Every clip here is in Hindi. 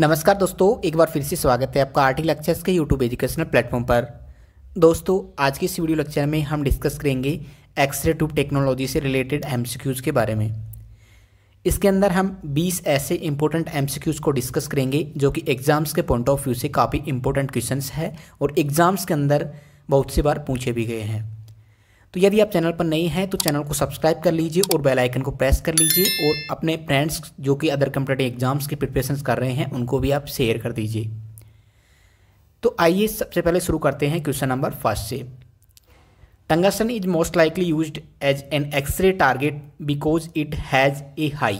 नमस्कार दोस्तों एक बार फिर से स्वागत है आपका आर्टिक लेक्चर्स के यूट्यूब एजुकेशनल प्लेटफॉर्म पर दोस्तों आज के इस वीडियो लेक्चर में हम डिस्कस करेंगे एक्सरे ट्यूब टेक्नोलॉजी से रिलेटेड एमसीक्यूज़ के बारे में इसके अंदर हम 20 ऐसे इंपॉर्टेंट एमसीक्यूज़ को डिस्कस करेंगे जो कि एग्ज़ाम्स के पॉइंट ऑफ व्यू से काफ़ी इंपॉर्टेंट क्वेश्चन है और एग्ज़ाम्स के अंदर बहुत से बार पूछे भी गए हैं तो यदि आप चैनल पर नहीं हैं तो चैनल को सब्सक्राइब कर लीजिए और बेल आइकन को प्रेस कर लीजिए और अपने फ्रेंड्स जो कि अदर कम्पिटेटिव एग्जाम्स की प्रिपरेशन कर रहे हैं उनको भी आप शेयर कर दीजिए तो आइए सबसे पहले शुरू करते हैं क्वेश्चन नंबर फर्स्ट से tungsten is most likely use as an x ray target because it has a high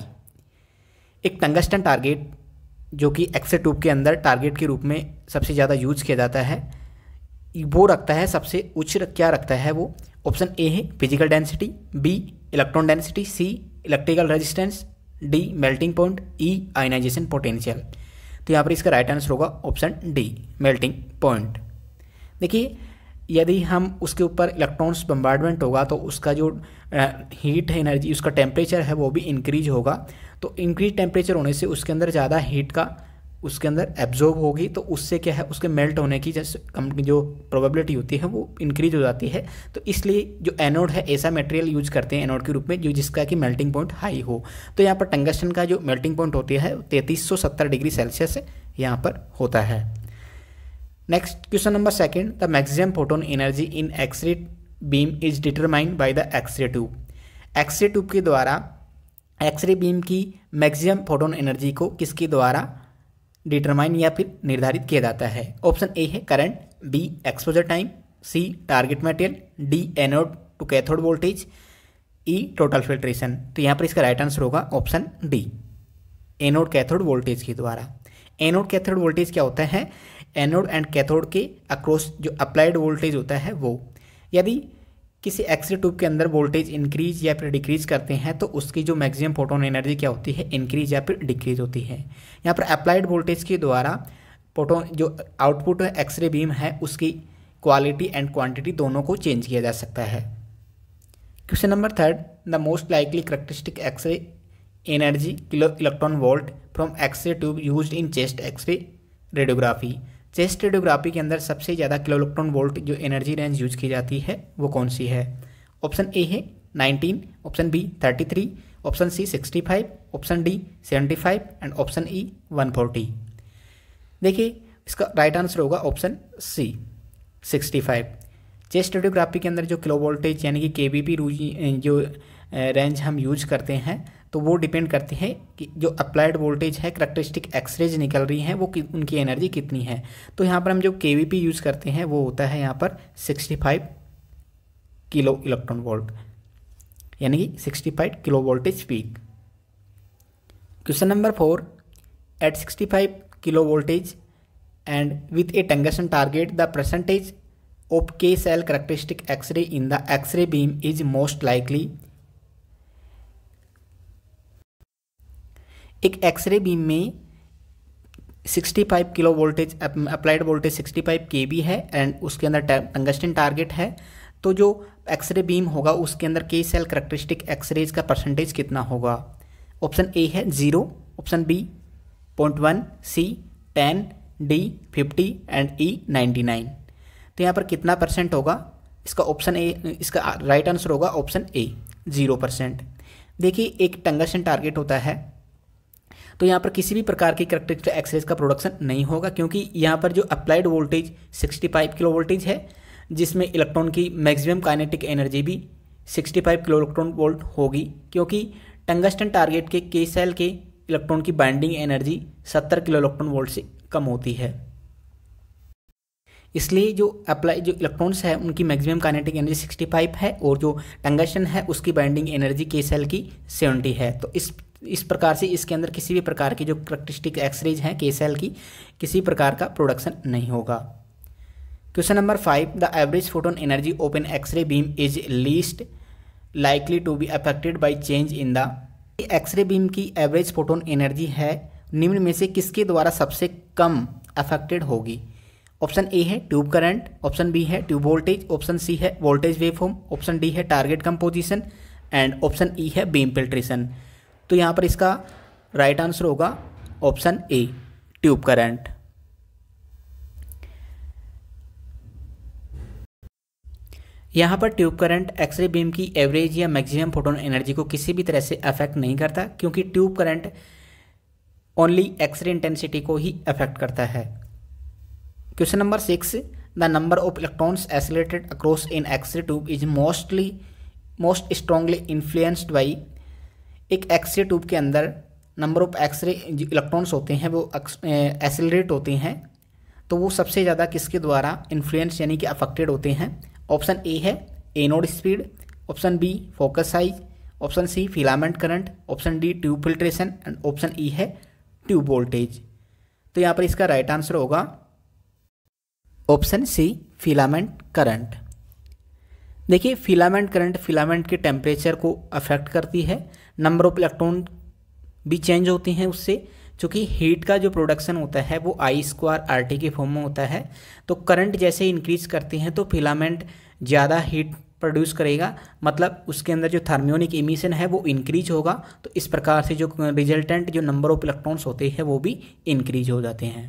एक टंगस्टन टारगेट जो कि एक्सरे ट्यूब के अंदर टारगेट के रूप में सबसे ज़्यादा यूज किया जाता है वो रखता है सबसे उच्च क्या रखता है वो ऑप्शन ए है physical density B electron density C electrical resistance D melting point E ionisation potential तो यहाँ पर इसका राइट आंसर होगा ऑप्शन डी मेल्टिंग पॉइंट देखिए यदि हम उसके ऊपर इलेक्ट्रॉन्स बम्बार्डमेंट होगा तो उसका जो हीट है एनर्जी उसका टेम्परेचर है वो भी इंक्रीज होगा तो इंक्रीज टेम्परेचर होने से उसके अंदर ज़्यादा हीट का उसके अंदर एब्जॉर्ब होगी तो उससे क्या है उसके मेल्ट होने की जैसे कम जो प्रोबेबिलिटी होती है वो इंक्रीज हो जाती है तो इसलिए जो एनोड है ऐसा मटेरियल यूज करते हैं एनोड के रूप में जो जिसका कि मेल्टिंग पॉइंट हाई हो तो यहाँ पर टंगस्टन का जो मेल्टिंग पॉइंट होती है तैंतीस डिग्री सेल्सियस यहाँ पर होता है next question number second the maximum photon energy in x ray beam is determined by the x ray tube x ray tube के द्वारा एक्सरे बीम की मैक्सिमम फोटोन एनर्जी को किसके द्वारा डिटरमाइन या फिर निर्धारित किया जाता है ऑप्शन ए है current B exposure time C target material D anode to cathode voltage E total filtration तो यहाँ पर इसका राइट आंसर होगा option D anode cathode voltage के द्वारा एनोड कैथोड वोल्टेज क्या होता है एनोड एंड कैथोड के अक्रॉस जो अप्लाइड वोल्टेज होता है वो यदि किसी एक्सरे ट्यूब के अंदर वोल्टेज इंक्रीज या फिर डिक्रीज करते हैं तो उसकी जो मैक्सिमम फोटोन एनर्जी क्या होती है इंक्रीज या फिर डिक्रीज होती है यहाँ पर अप्लाइड वोल्टेज के द्वारा फोटोन जो आउटपुट एक्सरे बीम है उसकी क्वालिटी एंड क्वांटिटी दोनों को चेंज किया जा सकता है question number third the most likely characteristic x ray energy kilo electron volt from x ray tube use in chest x ray radiography chest radiography के अंदर सबसे ज़्यादा किलो इलेक्ट्रॉन वोल्ट जो एनर्जी रेंज यूज की जाती है वो कौन सी है ऑप्शन ए है 19, option B 33, option C 65, option D 75 and option E 140। देखिए इसका राइट आंसर होगा ऑप्शन सी 65। चेस्ट रेडियोग्राफी के अंदर जो किलो वोल्टेज यानी कि के जो रेंज हम यूज करते हैं तो वो डिपेंड करते हैं कि जो अप्लाइड वोल्टेज है करेक्टरिस्टिक एक्सरेज निकल रही हैं वो कि, उनकी एनर्जी कितनी है तो यहाँ पर हम जो के यूज़ करते हैं वो होता है यहाँ पर sixty five kilo electron volt यानी कि sixty five kilo voltage peak question number four eight sixty five kilo voltage and with a tungsten target the percentage of K shell characteristic x-ray in the x-ray beam is most likely एक एक्सरे बीम में 65 किलो वोल्टेज अप्लाइड वोल्टेज 65 के है एंड उसके अंदर टंगस्टन टारगेट है तो जो एक्सरे बीम होगा उसके अंदर के सेल करेक्टरिस्टिक एक्सरेज का परसेंटेज कितना होगा ऑप्शन ए है zero option B point one C ten D fifty and E ninety nine तो यहाँ पर कितना परसेंट होगा इसका ऑप्शन ए इसका राइट आंसर होगा ऑप्शन ए ज़ीरो परसेंट देखिए एक टंगस्टन टारगेट होता है तो यहाँ पर किसी भी प्रकार की करेक्टरिस्टिक एक्सरेज का प्रोडक्शन नहीं होगा क्योंकि यहाँ पर जो अप्लाइड वोल्टेज 65 किलो वोल्टेज है जिसमें इलेक्ट्रॉन की मैक्सिमम काइनेटिक एनर्जी भी 65 किलो इलेक्ट्रॉन वोल्ट होगी क्योंकि टंगस्टन टारगेट के के सेल के इलेक्ट्रॉन की बाइंडिंग एनर्जी सत्तर किलो इलेक्ट्रॉन वोल्ट से कम होती है इसलिए जो अप्लाई जो इलेक्ट्रॉन्स है उनकी मैक्सिमम काइनेटिक एनर्जी 65 है और जो टंगस्टन है उसकी बाइंडिंग एनर्जी के सेल की 70 है तो इस इस प्रकार से इसके अंदर किसी भी प्रकार की जो करेक्टिस्टिक एक्सरेज हैं के की किसी प्रकार का प्रोडक्शन नहीं होगा question number five the average photon energy open x-ray beam is least likely to be affected by change in the x-ray beam की एवरेज फोटोन एनर्जी है निम्न में से किसके द्वारा सबसे कम अफेक्टेड होगी ऑप्शन ए है ट्यूब करंट ऑप्शन बी है ट्यूब वोल्टेज ऑप्शन सी है वोल्टेज वेवफॉर्म ऑप्शन डी है target composition and option E है बीम फिल्ट्रेशन तो यहाँ पर इसका राइट आंसर होगा ऑप्शन ए ट्यूब करंट यहाँ पर ट्यूब करंट एक्सरे बीम की एवरेज या मैक्सिमम फोटोन एनर्जी को किसी भी तरह से अफेक्ट नहीं करता क्योंकि tube current only x-ray intensity को ही अफेक्ट करता है question number six the number of electrons accelerated across in x-ray tube is mostly most strongly influenced by एक एक्सरे ट्यूब के अंदर नंबर ऑफ एक्सरे इलेक्ट्रॉन्स होते हैं वो एसिलरेट होते हैं तो वो सबसे ज़्यादा किसके द्वारा इन्फ्लुएंस यानी कि अफेक्टेड होते हैं ऑप्शन ए है anode speed option B focus size option C filament current option D tube filtration and option E है ट्यूब वोल्टेज तो यहाँ पर इसका राइट आंसर होगा ऑप्शन सी फिलामेंट करंट देखिए फिलामेंट करंट फिलामेंट के टेम्परेचर को अफेक्ट करती है नंबर ऑफ इलेक्ट्रॉन भी चेंज होती हैं उससे चूँकि हीट का जो प्रोडक्शन होता है वो आई स्क्वायर आर टी के फॉर्म में होता है तो करंट जैसे इंक्रीज करती हैं तो फिलामेंट ज़्यादा हीट प्रोड्यूस करेगा मतलब उसके अंदर जो थर्मियोनिक इमिशन है वो इंक्रीज होगा तो इस प्रकार से जो रिजल्टेंट जो नंबर ऑफ इलेक्ट्रॉन्स होते हैं वो भी इंक्रीज हो जाते हैं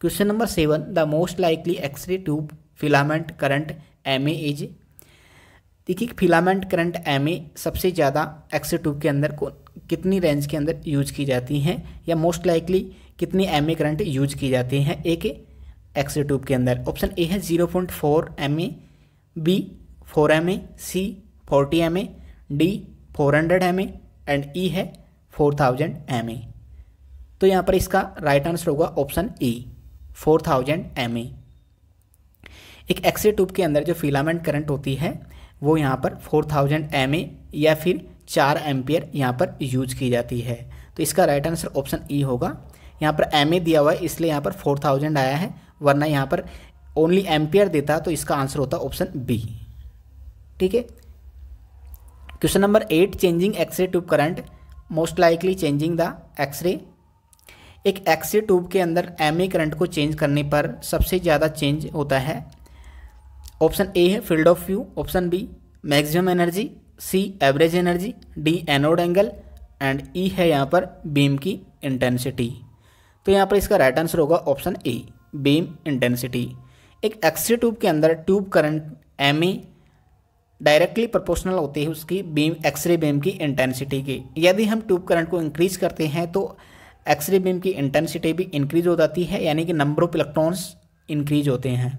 question number seven the most likely x-ray tube filament current m A is देखिए फिलामेंट करंट एम सबसे ज़्यादा एक्स ट्यूब के अंदर को कितनी रेंज के अंदर यूज की जाती हैं या मोस्ट लाइकली कितनी एम करंट यूज की जाती हैं एक एक्स ट्यूब के अंदर ऑप्शन ए है zero point four m B four m C forty m D four hundred m and E है फोर थाउजेंड एम तो यहाँ पर इसका राइट आंसर होगा option E four thousand m एक एक्सरे ट्यूब के अंदर जो फिलामेंट करंट होती है वो यहाँ पर फोर थाउजेंड एम या फिर चार एम्पियर यहाँ पर यूज की जाती है तो इसका राइट आंसर ऑप्शन ई होगा यहाँ पर एम दिया हुआ है इसलिए यहाँ पर फोर थाउजेंड आया है वरना यहाँ पर ओनली एम्पियर देता तो इसका आंसर होता ऑप्शन बी ठीक है question number eight changing x-ray tube current most likely changing the x-ray एक एक्सरे ट्यूब के अंदर एम करंट को चेंज करने पर सबसे ज़्यादा चेंज होता है ऑप्शन ए है field of view option B maximum energy C average energy D anode angle and E है यहाँ पर बीम की इंटेंसिटी तो यहाँ पर इसका राइट आंसर होगा ऑप्शन ए बीम इंटेंसिटी एक एक्सरे ट्यूब के अंदर tube current m directly proportional होती है उसकी बीम एक्सरे बीम की इंटेंसिटी की यदि हम ट्यूब करंट को इंक्रीज करते हैं तो एक्सरे बीम की इंटेंसिटी भी इंक्रीज हो जाती है यानी कि नंबर ऑफ इलेक्ट्रॉन्स इंक्रीज होते हैं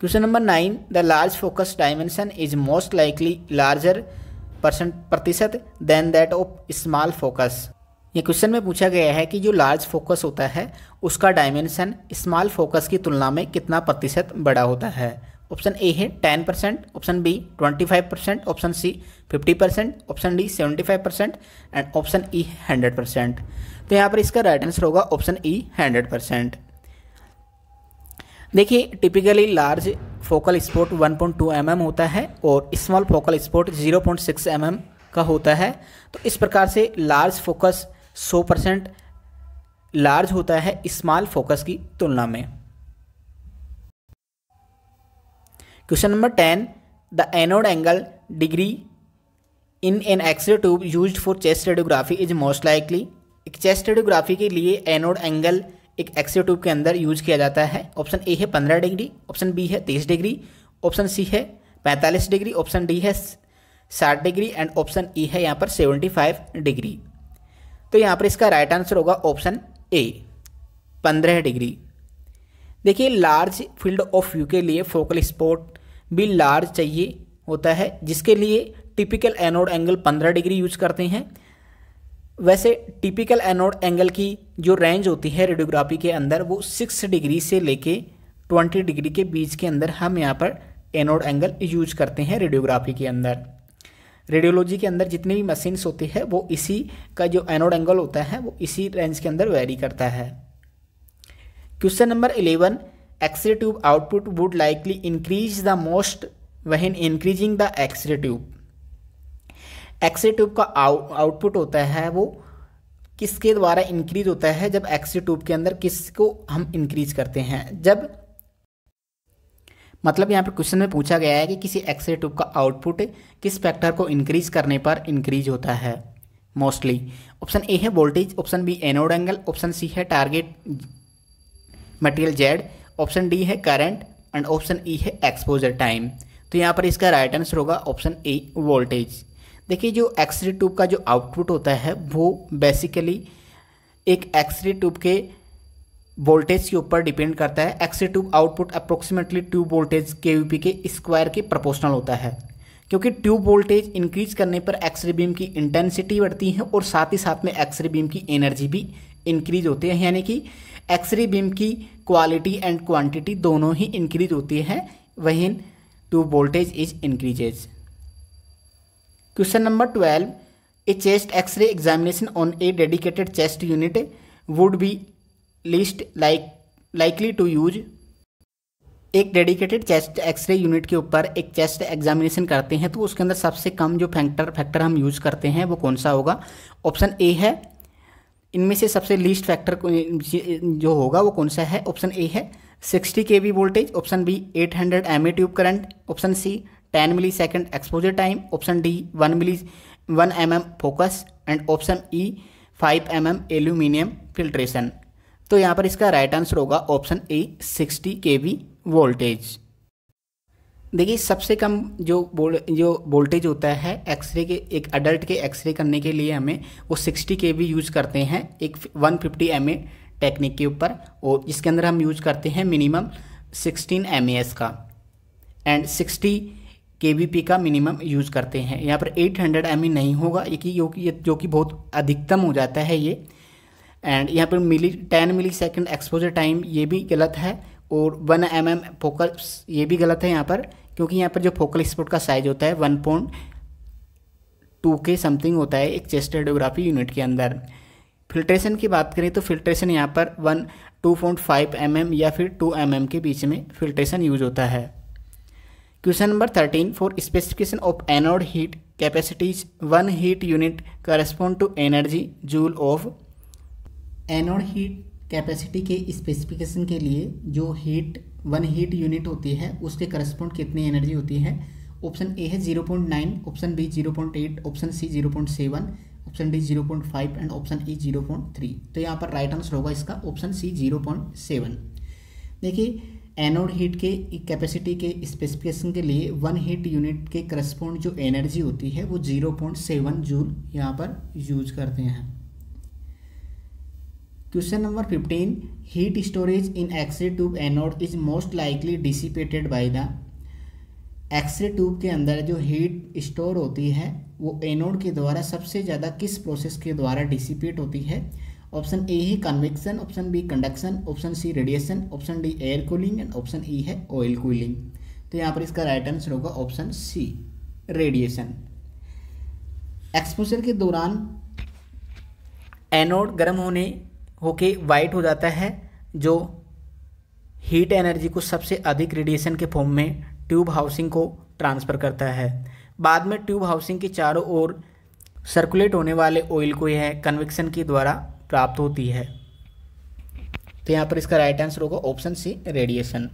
question number nine the large focus dimension is most likely larger percent प्रतिशत than that of small focus ये क्वेश्चन में पूछा गया है कि जो लार्ज फोकस होता है उसका डायमेंशन स्मॉल फोकस की तुलना में कितना प्रतिशत बड़ा होता है ऑप्शन ए है ten percent option B twenty five percent option C fifty percent option D seventy five percent and option E hundred percent तो यहाँ पर इसका राइट आंसर होगा ऑप्शन ई हंड्रेड परसेंट देखिए typically large focal spot 1.2 point mm होता है और small focal spot 0.6 point mm का होता है तो इस प्रकार से लार्ज फोकस 100 परसेंट लार्ज होता है स्मॉल फोकस की तुलना में question number ten the anode angle degree in an x-ray tube use for chest radiography is most likely एक चेस्ट रेडियोग्राफी के लिए एनोड एंगल एक एक्सरे ट्यूब के अंदर यूज किया जाता है ऑप्शन ए है पंद्रह डिग्री ऑप्शन बी है तेईस डिग्री ऑप्शन सी है पैंतालीस डिग्री ऑप्शन डी है साठ डिग्री एंड ऑप्शन ई है यहाँ पर सेवेंटी फाइव डिग्री तो यहाँ पर इसका राइट आंसर होगा ऑप्शन ए पंद्रह डिग्री देखिए लार्ज फील्ड ऑफ व्यू के लिए फोकल स्पॉट भी लार्ज चाहिए होता है जिसके लिए टिपिकल एनोड एंगल पंद्रह डिग्री यूज करते हैं वैसे टिपिकल एनोड एंगल की जो रेंज होती है रेडियोग्राफी के अंदर वो सिक्स डिग्री से लेके ट्वेंटी डिग्री के बीच के अंदर हम यहाँ पर एनोड एंगल यूज करते हैं रेडियोग्राफी के अंदर रेडियोलॉजी के अंदर जितनी भी मशीन्स होती है वो इसी का जो एनोड एंगल होता है वो इसी रेंज के अंदर वेरी करता है question number eleven x-ray tube output would likely increase the most when increasing the x ray tube x ray tube का आउटपुट होता है वो किसके द्वारा इंक्रीज होता है जब एक्सरे ट्यूब के अंदर किसको हम इंक्रीज करते हैं जब मतलब यहाँ पर क्वेश्चन में पूछा गया है कि किसी एक्सरे ट्यूब का आउटपुट किस फैक्टर को इंक्रीज करने पर इंक्रीज होता है मोस्टली ऑप्शन ए है voltage option B anode angle option C है target material Z option D है करंट एंड ऑप्शन ई है एक्सपोजर टाइम तो यहाँ पर इसका राइट आंसर होगा ऑप्शन ए वोल्टेज देखिए जो एक्सरे ट्यूब का जो आउटपुट होता है वो बेसिकली एक एक्सरे ट्यूब के वोल्टेज के ऊपर डिपेंड करता है x-ray tube output approximately tube voltage के के स्क्वायर के प्रोपोर्शनल होता है क्योंकि ट्यूब वोल्टेज इंक्रीज करने पर एक्सरे बीम की इंटेंसिटी बढ़ती है और साथ ही साथ में एक्सरे बीम की एनर्जी भी इंक्रीज होती है यानी कि एक्सरे बीम की क्वालिटी एंड क्वांटिटी दोनों ही इंक्रीज होती है when tube voltage is increases question number twelve a chest x-ray examination on a dedicated chest unit would be least like likely to use एक डेडिकेटेड चेस्ट एक्सरे यूनिट के ऊपर एक चेस्ट एग्जामिनेशन करते हैं तो उसके अंदर सबसे कम जो फैक्टर फैक्टर हम यूज़ करते हैं वो कौन सा होगा ऑप्शन ए है इनमें से सबसे लीस्ट फैक्टर जो होगा वो कौन सा है ऑप्शन ए है 60 K V voltage option B 800 m A tube current option C ten millisecond exposure time option D one milli one m m focus and option E five m m aluminium filtration तो यहाँ पर इसका राइट आंसर होगा option A sixty K V voltage देखिए सबसे कम जो बोल जो वोल्टेज होता है एक्सरे के एक अडल्ट के एक्सरे करने के लिए हमें वो 60 के वी यूज करते हैं एक 150 फिफ्टी एम ए टेक्निक के ऊपर और जिसके अंदर हम यूज करते हैं मिनिमम 16 एम का एंड सिक्सटी के का मिनिमम यूज़ करते हैं यहाँ पर 800 हंड्रेड एम नहीं होगा ये कि जो कि बहुत अधिकतम हो जाता है ये एंड यहाँ पर milli ten millisecond exposure time ये भी गलत है और वन एम एम फोकस ये भी गलत है यहाँ पर क्योंकि यहाँ पर जो फोकल स्पोर्ट का साइज होता है वन पॉइंट टू के समथिंग होता है एक चेस्ट रेडियोग्राफी यूनिट के अंदर फिल्ट्रेशन की बात करें तो फिल्ट्रेशन यहाँ पर one two point five m m या फिर टू एम एम के बीच में फिल्ट्रेशन यूज होता है question number thirteen for specification of anode heat capacities one heat unit correspond to energy joule of anode heat capacity के स्पेसिफिकेशन के लिए जो हीट वन हीट यूनिट होती है उसके करस्पॉन्ड कितनी एनर्जी होती है ऑप्शन ए है zero point nine option B zero point eight option C zero point seven option D zero point five and option E zero point three तो यहाँ पर राइट आंसर होगा इसका option C zero point seven देखिए एनोड हीट के कैपेसिटी के स्पेसिफिकेशन के लिए वन हीट यूनिट के करस्पोंड जो एनर्जी होती है वो जीरो पॉइंट सेवन जूल यहाँ पर यूज करते हैं question number fifteen heat storage in x-ray tube anode is most likely dissipated by the x ray tube के अंदर जो हीट स्टोर होती है वो एनोड के द्वारा सबसे ज़्यादा किस प्रोसेस के द्वारा डिसिपेट होती है ऑप्शन ए है convection option B conduction option C radiation option D air cooling and option E है ऑयल कूलिंग तो यहाँ पर इसका राइट आंसर होगा ऑप्शन सी रेडिएशन एक्सपोजर के दौरान एनोड गर्म होने होके वाइट हो जाता है जो हीट एनर्जी को सबसे अधिक रेडिएशन के फॉर्म में ट्यूब हाउसिंग को ट्रांसफ़र करता है बाद में ट्यूब हाउसिंग के चारों ओर सर्कुलेट होने वाले ऑयल को यह कन्वेक्शन के द्वारा प्राप्त होती है तो यहाँ पर इसका राइट आंसर होगा option C radiation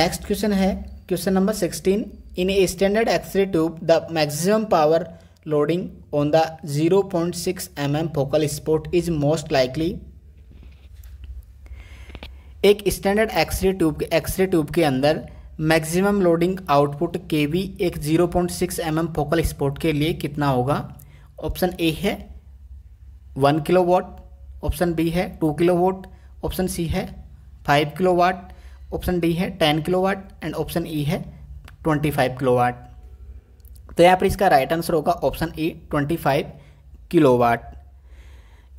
next question है question number sixteen in a standard x-ray tube the maximum power loading on the zero point six m m focal spot is most likely एक standard x-ray tube x ray tube के अंदर maximum loading output K V एक 0.6 पॉइंट mm फोकल स्पॉट के लिए कितना होगा ऑप्शन ए है one kilowatt option B है two kilowatt option C है five kilowatt option D है ten kilowatt and option E है ट्वेंटी फाइव किलो वाट तो यहाँ पर इसका राइट आंसर होगा option E twenty five kilowatt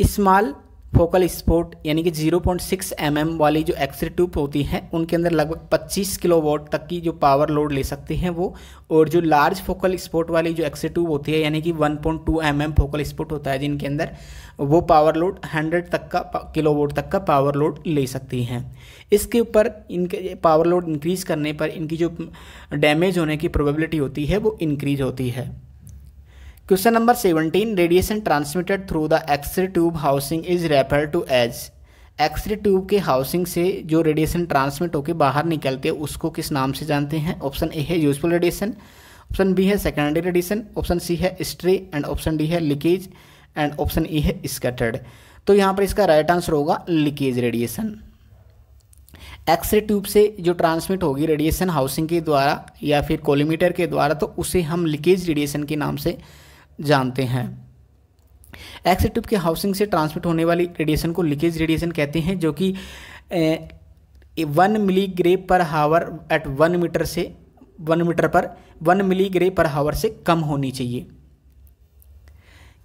small focal spot यानी कि 0.6 पॉइंट mm वाली जो एक्सरे ट्यूब होती हैं उनके अंदर लगभग 25 किलोवाट तक की जो पावर लोड ले सकती हैं वो और जो लार्ज फोकल स्पोर्ट वाली जो एक्सरे ट्यूब होती है यानी कि 1.2 पॉइंट mm फोकल स्पोर्ट होता है जिनके अंदर वो पावर लोड 100 तक का किलोवाट तक का पावर लोड ले सकती हैं इसके ऊपर इनके पावर लोड इंक्रीज़ करने पर इनकी जो डैमेज होने की प्रोबेबिलिटी होती है वो इंक्रीज होती है question number 17 radiation transmitted through the x ray tube housing is refer to as x-ray tube के हाउसिंग से जो रेडिएशन ट्रांसमिट होकर बाहर निकलती है उसको किस नाम से जानते हैं ऑप्शन ए है यूजफुल रेडिएशन ऑप्शन बी है सेकेंडरी रेडिएशन ऑप्शन सी है स्ट्रे एंड ऑप्शन डी है लीकेज एंड ऑप्शन ई है स्कैटर्ड तो यहाँ पर इसका राइट आंसर होगा लीकेज रेडिएशन एक्सरे ट्यूब से जो ट्रांसमिट होगी रेडिएशन हाउसिंग के द्वारा या फिर कोलीमीटर के द्वारा तो उसे हम लीकेज रेडिएशन के नाम से जानते हैं एक्स ट्यूब के हाउसिंग से ट्रांसमिट होने वाली रेडिएशन को लीकेज रेडिएशन कहते हैं जो कि one milligray per hour at one meter से वन मीटर पर one milligray per hour से कम होनी चाहिए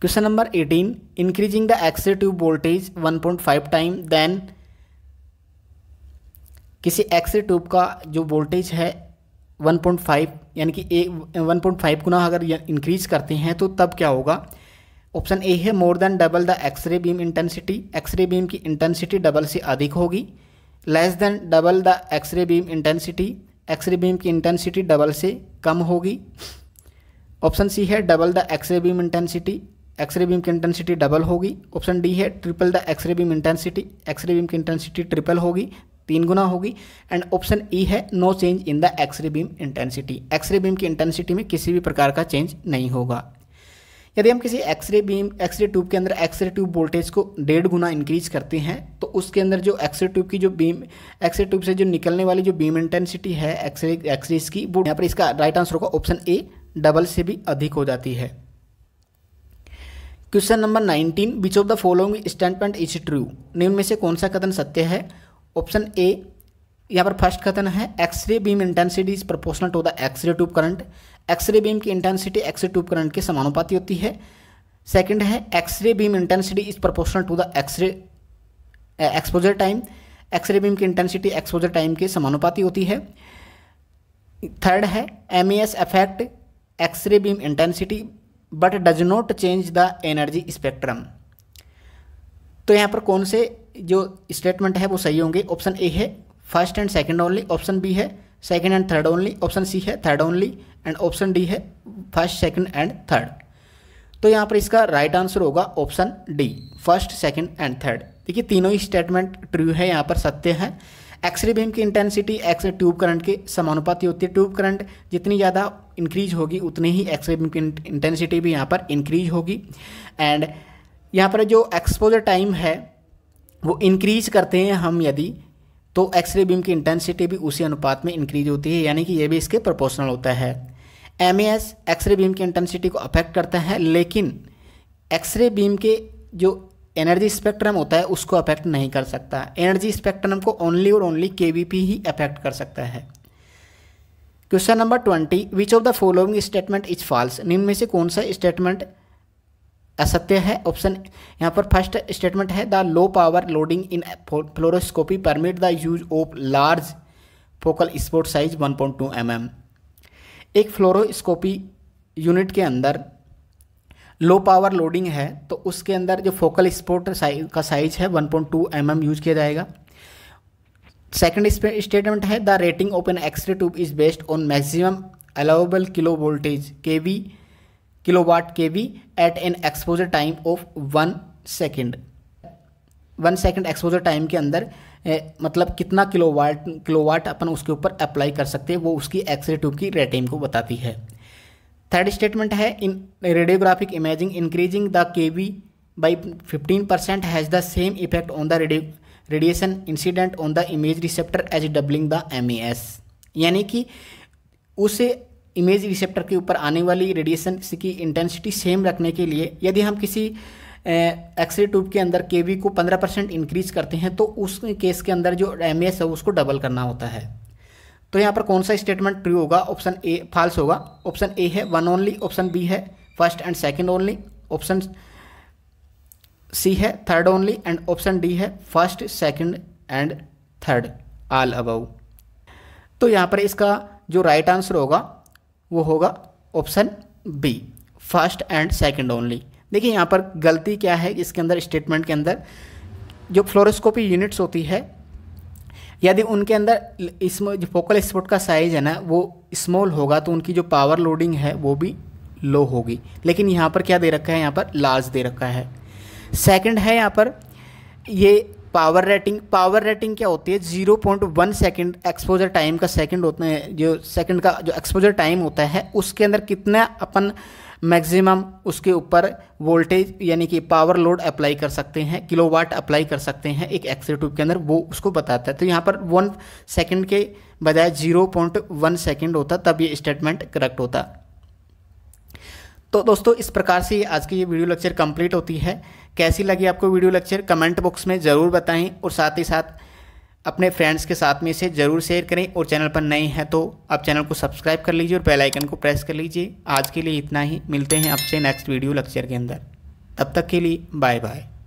question number eighteen increasing the x ray tube voltage one point five time than किसी एक्सरे ट्यूब का जो वोल्टेज है 1.5 यानी कि ए 1.5 गुना अगर इंक्रीज करते हैं तो तब क्या होगा ऑप्शन ए है more than double the x-ray beam intensity x-ray beam की इंटेंसिटी डबल से अधिक होगी less than double the x-ray beam intensity x-ray beam की इंटेंसिटी डबल से कम होगी ऑप्शन सी है double the x-ray beam intensity x-ray beam की इंटेंसिटी डबल होगी ऑप्शन डी है triple the x-ray beam intensity x-ray beam की इंटेंसिटी ट्रिपल होगी तीन गुना होगी एंड ऑप्शन ई है no change in the x-ray beam intensity x-ray beam की इंटेंसिटी में किसी भी प्रकार का चेंज नहीं होगा यदि हम किसी एक्सरे बीम एक्सरे ट्यूब के अंदर एक्सरे ट्यूब वोल्टेज को डेढ़ गुना इंक्रीज करते हैं तो उसके अंदर जो एक्सरे ट्यूब की जो बीम एक्सरे ट्यूब से जो निकलने वाली जो बीम इंटेंसिटी है एक्सरे एक्सरेज की वो यहाँ पर इसका राइट आंसर होगा ऑप्शन ए डबल से भी अधिक हो जाती है question number 19 which of the following statement is true निम्न में से कौन सा कथन सत्य है ऑप्शन ए यहाँ पर फर्स्ट कथन है x-ray beam intensity is proportional to the x ray tube current x-ray beam की इंटेंसिटी एक्सरे ट्यूब करंट के समानुपाती होती है सेकंड है x-ray beam intensity is proportional to the x-ray exposure time x-ray beam की इंटेंसिटी एक्सपोजर टाइम के समानुपाती होती है थर्ड है M effect x-ray beam intensity but does not change the energy spectrum तो यहाँ पर कौन से जो स्टेटमेंट है वो सही होंगे ऑप्शन ए है first and second only option B है second and third only option C है third only and option D है फर्स्ट सेकंड एंड थर्ड तो यहाँ पर इसका राइट right आंसर होगा option D first second and third देखिए तीनों ही स्टेटमेंट ट्रू है यहाँ पर सत्य है एक्सरे बीम की इंटेंसिटी एक्स ट्यूब करंट के समानुपाति होती है ट्यूब करंट जितनी ज़्यादा इंक्रीज होगी उतनी ही एक्सरे बीम की इंटेंसिटी भी यहाँ पर इंक्रीज होगी एंड यहाँ पर जो एक्सपोजर टाइम है वो इंक्रीज करते हैं हम यदि तो एक्सरे बीम की इंटेंसिटी भी उसी अनुपात में इंक्रीज होती है यानी कि ये भी इसके प्रोपोर्शनल होता है एम एक्सरे बीम की इंटेंसिटी को अफेक्ट करता है लेकिन एक्सरे बीम के जो एनर्जी स्पेक्ट्रम होता है उसको अफेक्ट नहीं कर सकता एनर्जी स्पेक्ट्रम को ओनली और ओनली के ही अफेक्ट कर सकता है question number twenty which of the following statement is false निम्न में से कौन सा स्टेटमेंट असत्य है ऑप्शन यहाँ पर फर्स्ट स्टेटमेंट है the low power loading in fluoroscopy permit the use of large focal spot size 1.2 point mm. एक फ्लोरोस्कोपी यूनिट के अंदर लो पावर लोडिंग है तो उसके अंदर जो फोकल स्पोर्ट साइज का साइज है 1.2 पॉइंट mm यूज किया जाएगा सेकेंड स्टेटमेंट है the rating of an x-ray tube is based on maximum allowable kilo voltage K V kilowatt K V at an exposure time of one second one second exposure time के अंदर ए, मतलब कितना किलोवाट किलोवाट अपन उसके ऊपर अप्लाई कर सकते हैं वो उसकी एक्सरे ट्यूब की रेटिंग को बताती है थर्ड स्टेटमेंट है in radiographic imaging increasing the K V has the same effect on the radio radiation radi on the image the as doubling the M A S यानी कि उसे इमेज रिसेप्टर के ऊपर आने वाली रेडिएशन की इंटेंसिटी सेम रखने के लिए यदि हम किसी एक्सरे ट्यूब के अंदर के वी को पंद्रह परसेंट इंक्रीज करते हैं तो उस केस के अंदर जो एम है उसको डबल करना होता है तो यहाँ पर कौन सा स्टेटमेंट ट्रू होगा ऑप्शन ए फाल्स होगा ऑप्शन ए है वन ओनली ऑप्शन बी है first and second only option C है third only and option D है first second and third all above तो यहाँ पर इसका जो राइट right आंसर होगा वो होगा option B first and second only देखिए यहाँ पर गलती क्या है इसके अंदर स्टेटमेंट के अंदर जो फ्लोरोस्कोपी यूनिट्स होती है यदि उनके अंदर इसमें जो फोकल स्पॉट का साइज है ना वो स्मॉल होगा तो उनकी जो पावर लोडिंग है वो भी लो होगी लेकिन यहाँ पर क्या दे रखा है यहाँ पर लार्ज दे रखा है सेकंड है यहाँ पर ये पावर रेटिंग पावर रेटिंग क्या होती है zero point one second exposure time का सेकेंड होता है जो सेकेंड का जो एक्सपोजर टाइम होता है उसके अंदर कितना अपन मैक्सिमम उसके ऊपर वोल्टेज यानी कि पावर लोड अप्लाई कर सकते हैं किलोवाट अप्लाई कर सकते हैं एक एक्सरे ट्यूब के अंदर वो उसको बताता है तो यहाँ पर वन सेकेंड के बजाय जीरो पॉइंट वन सेकेंड होता तब ये स्टेटमेंट करेक्ट होता तो दोस्तों इस प्रकार से आज की ये वीडियो लेक्चर कंप्लीट होती है कैसी लगी आपको वीडियो लेक्चर कमेंट बॉक्स में ज़रूर बताएं और साथ ही साथ अपने फ्रेंड्स के साथ में इसे ज़रूर शेयर करें और चैनल पर नए हैं तो आप चैनल को सब्सक्राइब कर लीजिए और बेल आइकन को प्रेस कर लीजिए आज के लिए इतना ही मिलते हैं आपसे नेक्स्ट वीडियो लेक्चर के अंदर तब तक के लिए बाय बाय